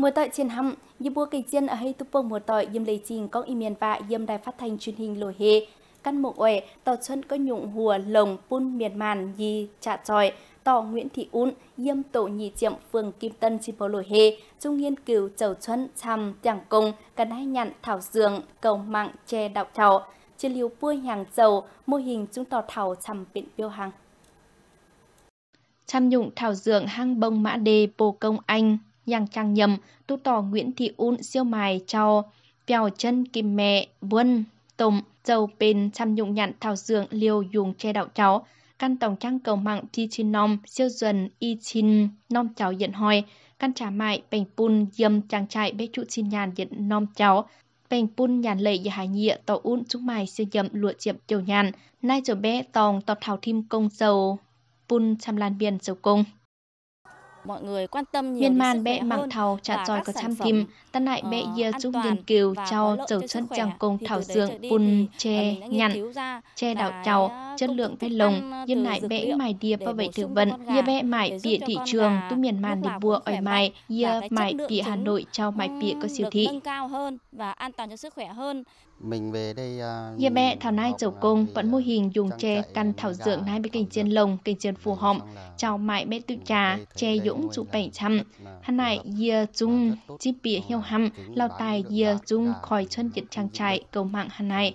Mùa tội trên hăm, như bua cây dân ở hay tụ bộ mùa tội dìm lấy trình con y miền vạ dìm đài phát thanh truyền hình lồi hệ Căn mộ ổi tỏ xuân có nhụng hùa lồng pun miền màn gì trả tròi, tỏ Nguyễn Thị Ún, dìm tổ nhị chiệm phường Kim Tân trên bộ lồi hệ trung nghiên cứu chầu xuân chăm chẳng công, cần hai nhặn thảo dường, cầu mạng che đạo trào, chia liều bua hàng dầu, mô hình chúng tỏ thảo chăm biện biêu hàng. Chăm nhụng thảo dường hang bông mã đề bồ công anh yang chang nhầm, tu tỏ Nguyễn Thị Un siêu mài cho bèo chân kim mẹ buôn tổng dầu bên chăm nhụng nhặn thảo dường liều dùng che đạo cháu căn tổng trang cầu mạng thi chi chin nom siêu dần y chin nom cháu diện hoi căn trả mại bành pun diêm chàng trại bế trụ xin nhàn diện nom cháu bành pun nhàn lệ và dạ hải nhịa tỏ un chúng mài siêu dầm lụa chiệm chiều nhàn nay rồi bé tòng tọt thảo thim công dầu pun chăm lan biển dầu công mọi người quan tâm nhiều Miên man bệ mảng thầu chặt dòi có trăm kim, tân lại ờ, bệ dìa giúp nghiên cứu cho chầu chân chẳng cùng thảo dưỡng bùn che nhặn che đảo chào chất lượng cây lồng, dân lại bẽ mài địa và vậy thực vận, dìa bẽ mài bịa thị trường, tu miền màn địch vua ở mài, dìa mài bịa Hà Nội trao mài bịa có siêu thị. cao hơn và an toàn cho sức khỏe hơn. Mình về đây Dìa ờ, bẽ thảo nai dầu cung vẫn ờ, mô hình dùng tre căn thảo dưỡng nai với kênh trên lồng, kênh trên phù họm, trao mài bẽ tự trà, tre dũng dụ bảy trăm. Hà nại dìa dung chi bịa heo hăm, lao tài dìa dung khỏi chân diện trang trại cầu mạng Hà nại.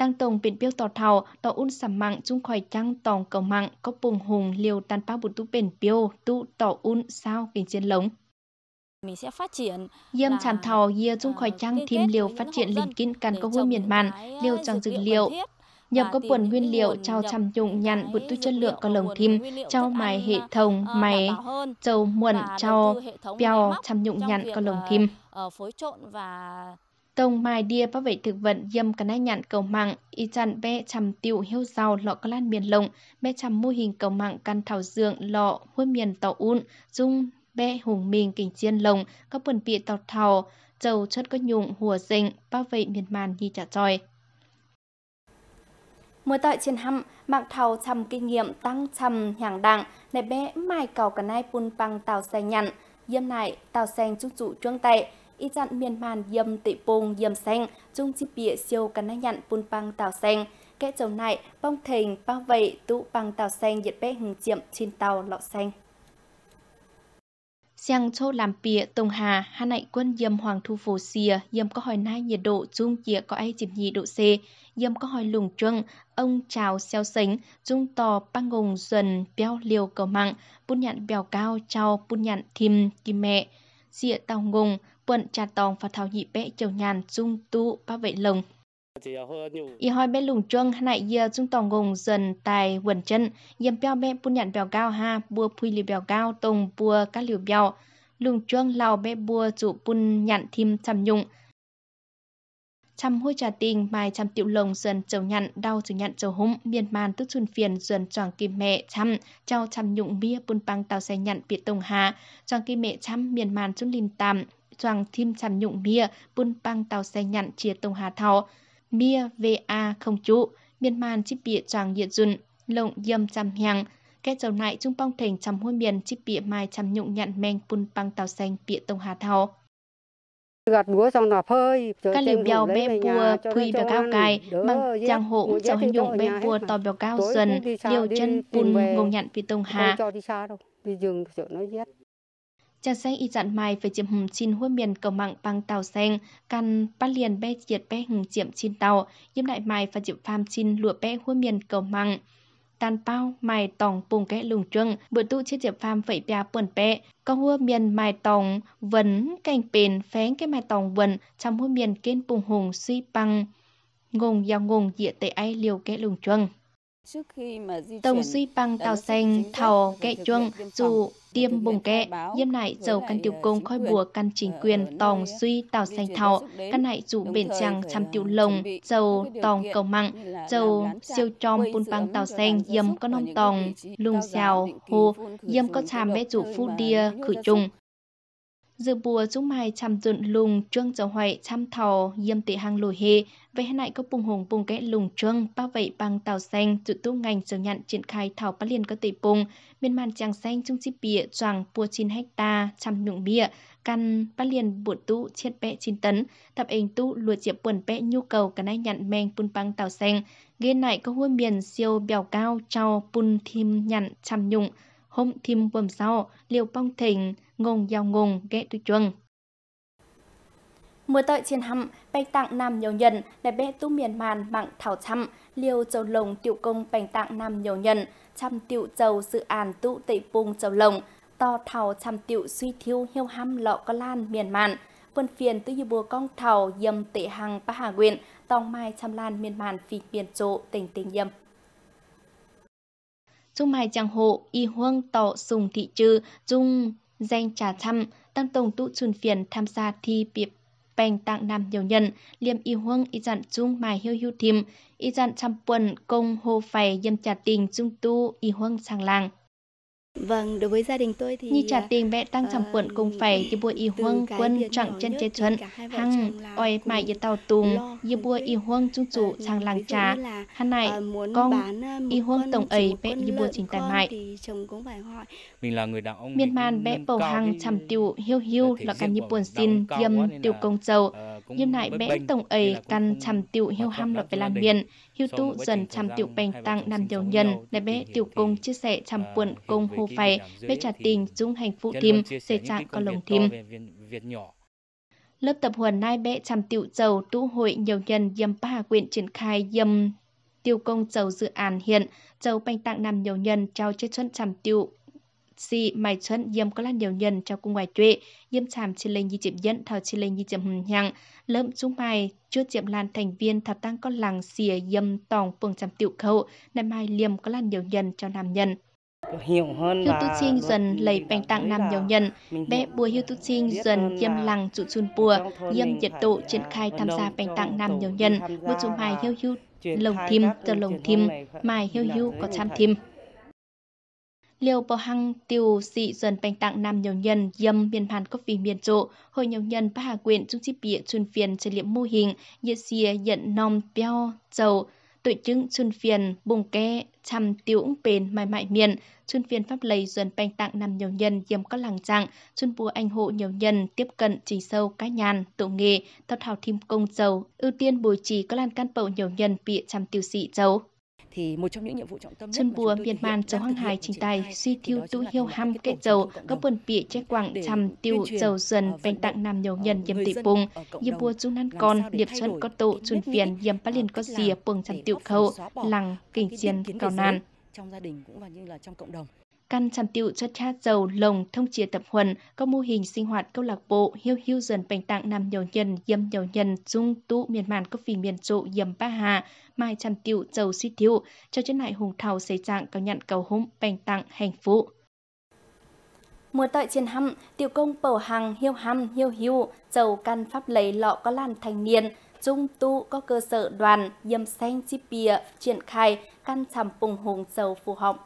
Tăng tổng biển biêu tỏ thảo tỏ un sảm mạng chung khỏi trăng tòng cầu mạng có bùng hùng liều tàn bao bụt tu biển biêu tu tỏ un sao kinh chiến lống mình sẽ phát triển Yêm chản thảo yê à, chung khỏi trăng thêm liều phát triển lĩnh kinh à, cần có hôi miền màn liều chẳng dữ liệu nhập các nguồn nguyên liệu trao chăm dụng nhặn vượt tu chất lượng có lồng thim trao mài à, hệ thống máy trầu muộn trao bèo chăm dụng nhặn có lồng ờ, thim phối trộn và Tông mai đia bác vệ thực vận dâm cả nai nhạn cầu mạng, y chặn bé chầm tiêu heo rau lọ có lan miền lộng, bé chầm mô hình cầu mạng căn thảo dương lọ huế miền tàu un, dung bé hùng mình kính chiên lồng, các quần bị tàu thảo, dầu chất có nhụng hùa dịnh bác vệ miền màn đi trả tròi. Mùa tại trên hăm, mạng thảo chầm kinh nghiệm tăng chầm hàng đặng, nè bé mai cầu cả nai pun băng tàu xe nhặn, dâm này tàu xanh chung trụ trương tệ, y dặn miền màn yầm tị bùng yầm xanh, chung chi bịa siêu cắn na nhặn bùn băng tàu xanh, kẽ chồng này bong thình bao vậy tụ băng tàu xanh diệt bé hừng chiệm trên tàu lọ xanh. Giang châu làm bịa tùng hà, hà nại quân yầm hoàng thu phổ xìa, yầm có hỏi nai nhiệt độ chung chĩa có ai chìm nhị độ C, yầm có hỏi lùng trưng, ông chào xeo xính dung tò băng ngùng dần béo liều cầu mạng, bún nhạn bèo cao chào bún nhạn thìm kim mẹ, dịa tàu ngùng, quận trà tòng và thảo nhị bẽ chầu nhàn dung tu ba vệ lồng y hoi bé lùng trương nãy giờ dung tòng gồng dần tài quần chân yếm bèo bé bùn nhạn bèo cao ha bùa phui liều bèo cao tông bùa các liều bèo lùng trương lào bé bùa dụ bùn nhạn thim chăm nhung chăm hôi trà tình mai chăm tiệu lồng dần chầu nhặn đau chầu nhặn chầu húng miền man tức chun phiền dần choàng kim mẹ chăm trao chăm nhụng bia bùn băng tàu xe nhặn biệt tông hà choàng kim mẹ chăm miền man chút lim tạm choàng thim chằm nhụng mia bun băng tàu xe nhặn chia tông hà thảo mia va không trụ miên man chip bịa choàng nhiệt dùn lộng dâm chằm hàng kết dầu nại trung bong thành chằm hôn miền chip bịa mai chằm nhụng nhặn men bun băng tàu xanh bịa tông hà thảo các liều bèo bê bùa phi bèo cao cài bằng trang hộ cháu hình dụng bê bùa to bèo cao dần liều chân bùn ngồng nhặn vì tông hà đi rừng sợ nó rét chàng sang y dặn mai về chiếm hùng chín hua miền cầu mạng bằng tàu sen căn bắt liền bé diệt bé hùng chiếm chín tàu yếm đại mai và chiếm pham chín lụa bé hua miền cầu mạng tan bao mai tòng bùng cái lùng trưng bữa tụ chiếc diệp pham phẩy bia buồn bẹ có hua miền mai tòng vấn cành bền phén cái mai tòng vần trong hua miền kiên bùng hùng suy băng ngùng giao ngùng dịa tệ ai liều cái lùng trưng Tổng suy bằng tàu xanh, thảo kẹ chuông, dù tiêm bùng kẹ yêm nại dầu căn tiêu ờ, công khói bùa căn chính quyền tòng suy tàu xanh thảo, căn nại dù bền trăng trăm tiêu ờ, lồng, dầu tòng cầu mặn, dầu siêu tròm bùn băng tàu xanh, dâm có nông tòng, lùng xào, hồ, dâm có chàm bé dù phu đia, khử trùng. Dự bùa chúng mai chăm dựng lùng trương dầu hoại chăm thò dâm tị hàng lùi hề, về hiện nay có bùng hùng bùng kế lùng trương, bao vậy bằng tàu xanh, dự tu ngành sở nhận triển khai thảo bắt liền có tỷ bùng, miền màn tràng xanh trung chi bịa tròn bua chín hecta trăm nhượng bịa, căn bắt liền buồn tu chết bẹ chín tấn, tập ảnh tu lùa chiệp buồn bẹ nhu cầu cả nay nhận men bùn băng tàu xanh, ghê này có hôi miền siêu bèo cao trao bùn thim nhận trăm nhụng, hôm thim bầm sau, liều bong thỉnh, ngông giao ngùng ghẹ tu chuông mưa tội chiến hầm, bành tặng nam nhiều nhân, đại bé tu miền màn mạng thảo chăm, liêu châu lồng tiểu công bành tặng nam nhiều nhân, chăm tiểu châu dự án tụ tẩy vùng châu lồng, to thảo chăm tiểu suy thiêu hiêu hăm lọ có lan miền màn, quân phiền tư như bùa con thảo dầm tệ hàng ba hà nguyện, tòng mai chăm lan miền màn phì biển chỗ tỉnh tình dầm trung mai chẳng hộ y huông tỏ sùng thị trừ dung danh trà thăm tăng tổng tụ chuồn phiền tham gia thi biệp bèn tặng nam nhiều nhận liêm y huông y dặn chung mài hiu hiu thìm, y dặn trăm quần công hô phày dâm trà tình chung tu y huông sang làng. Vâng, đối với gia đình tôi thì như trả à, tiền mẹ tăng trầm ờ, quận cùng phải như bùa y huông quân trọng chân chế thuận hăng oi mại như tàu tùng ờ, như ờ, bùa y huông trung chủ sang làng trà hắn này con y huông tổng ấy mẹ như bùa chính tài mại mình là người đàn ông miên man mẹ bầu hăng trầm tiểu hiu hiu là cả như buồn xin diêm tiểu công dầu nhưng lại bẽ tổng ấy căn chằm tiểu hiêu ham lập về làn biển hiêu tu dần chằm tiểu bành tăng nằm điều nhân để bẽ tiểu công chia sẻ chằm quận công hô phải bé trả tình dung hành phụ thìm xây trạng con lồng thìm lớp tập huấn nai bẽ chằm tiểu dầu tu hội nhiều nhân dâm ba quyện triển khai dâm tiêu công dầu dự án hiện dầu bành tặng nằm nhiều nhân trao chết xuân chằm tiểu si mai chân dâm có là nhiều nhân cho cung ngoài tuệ dâm chàm chi lên như chiếm dân thảo chi lên như chiếm hùng nhặng lợm chúng mai chưa chiếm lan thành viên thập tăng con làng xìa dâm tòng phường trăm tiểu khẩu nay mai liêm có là nhiều nhân cho nam nhân hiểu hơn Hiu tu chinh dần lấy bành tặng nam nhiều nhân bé bùa hiu tu chinh dần dâm lăng trụ chun bùa dâm nhiệt độ triển khai tham gia bành tặng nam nhiều nhân bùa chúng mai hiu hiu lồng thim cho lồng thim mai hiu hiu có chăm thim liều bò hăng tiêu dị dần bành tặng nam nhiều nhân dâm biên bản cấp vì miền trộ hội nhiều nhân ba hà quyện trung chi bịa chuyên phiền trên liệm mô hình nhiệt xìa nhận nom beo dầu tội chứng chuyên phiền bùng ke chăm tiễu bền mãi mãi miền chuyên phiền pháp lầy dần bành tặng nam nhiều nhân dâm có làng trạng chuyên bùa anh hộ nhiều nhân tiếp cận chỉ sâu cá nhàn tổ nghề tập thảo thêm công dầu ưu tiên bồi trì có lan can bậu nhiều nhân bịa chăm tiêu sĩ dầu thì một trong những nhiệm vụ trọng tâm chân bùa miền man dầu hoang hài trình tài suy thiêu tu hiêu ham kết dầu có quân bị che quảng chằm tiêu dầu dần bên tặng nam nhiều ờ, nhân yếm tỷ bùng yếm bùa chung nan con điệp chân có tụ chuẩn phiền yếm bát liên có dìa bùng chằm tiểu khâu lằng kinh chiến cao nan trong gia đình cũng và như là trong cộng đồng căn chăm tiêu chất cha dầu lồng thông chia tập huấn có mô hình sinh hoạt câu lạc bộ hiêu hiu dần bệnh tặng nam nhiều nhân dâm nhiều nhân dung tụ miền màn có vì miền trụ dầm ba hạ mai chăm tiêu dầu suy thiếu cho chân lại hùng thảo xây trạng có nhận cầu húng bệnh tặng hành phụ Mùa tại trên hâm tiểu công bầu hàng hiêu hâm hiêu hiu, dầu căn pháp lấy lọ có làn thành niên, dung tu có cơ sở đoàn, dâm xanh chi bìa, triển khai, căn sầm bùng hùng dầu phù họng.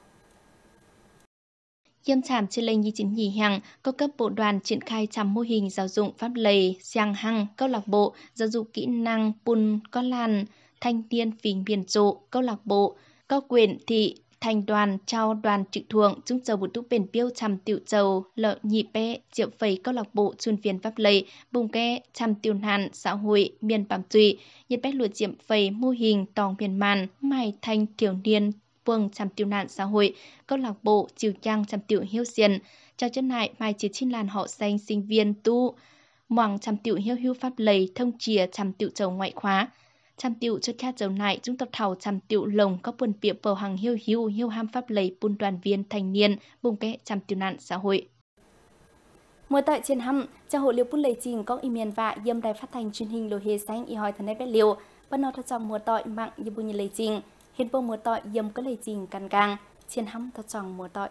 Khiêm chàm trên lênh như chính nhì hàng, các cấp bộ đoàn triển khai trăm mô hình giáo dụng pháp lầy, siang hăng, câu lạc bộ, giáo dục kỹ năng, pun, con lan, thanh niên phình biển trụ, câu lạc bộ, cao quyền thị, thành đoàn trao đoàn trực thuộc chúng chầu bụt túc bền biêu chăm tiểu châu lợ nhị bê triệu phẩy câu lạc bộ chuyên viên pháp lệ bùng kê chăm tiểu nạn xã hội miền bám tùy nhiệt bét lụa triệu phẩy mô hình tòng miền màn mai thanh thiếu niên phương chăm tiêu nạn xã hội, câu lạc bộ chiều trang chăm tiểu hiếu xiền, cho chân lại mai chỉ trên làn họ xanh sinh viên tu, mỏng chăm tiểu hiếu hiếu pháp lầy thông chìa chăm tiểu chầu ngoại khóa. Chăm tiểu cho cha chầu này chúng tập thảo chăm tiểu lồng có buồn việc vào hàng hiếu hiếu hiếu ham pháp lầy bùn đoàn viên thanh niên bùng kẽ chăm tiêu nạn xã hội. Mùa tại trên hâm cha hội liệu bút lầy trình có y miền vạ dâm đài phát thanh truyền hình lô hề xanh y hỏi thần này bét liệu, bắt nó thật trong mùa tội mạng như bùn nhìn lầy trình hiện vô mùa tội dầm có lời trình càng càng, chiến hắm thật trọng mùa tội.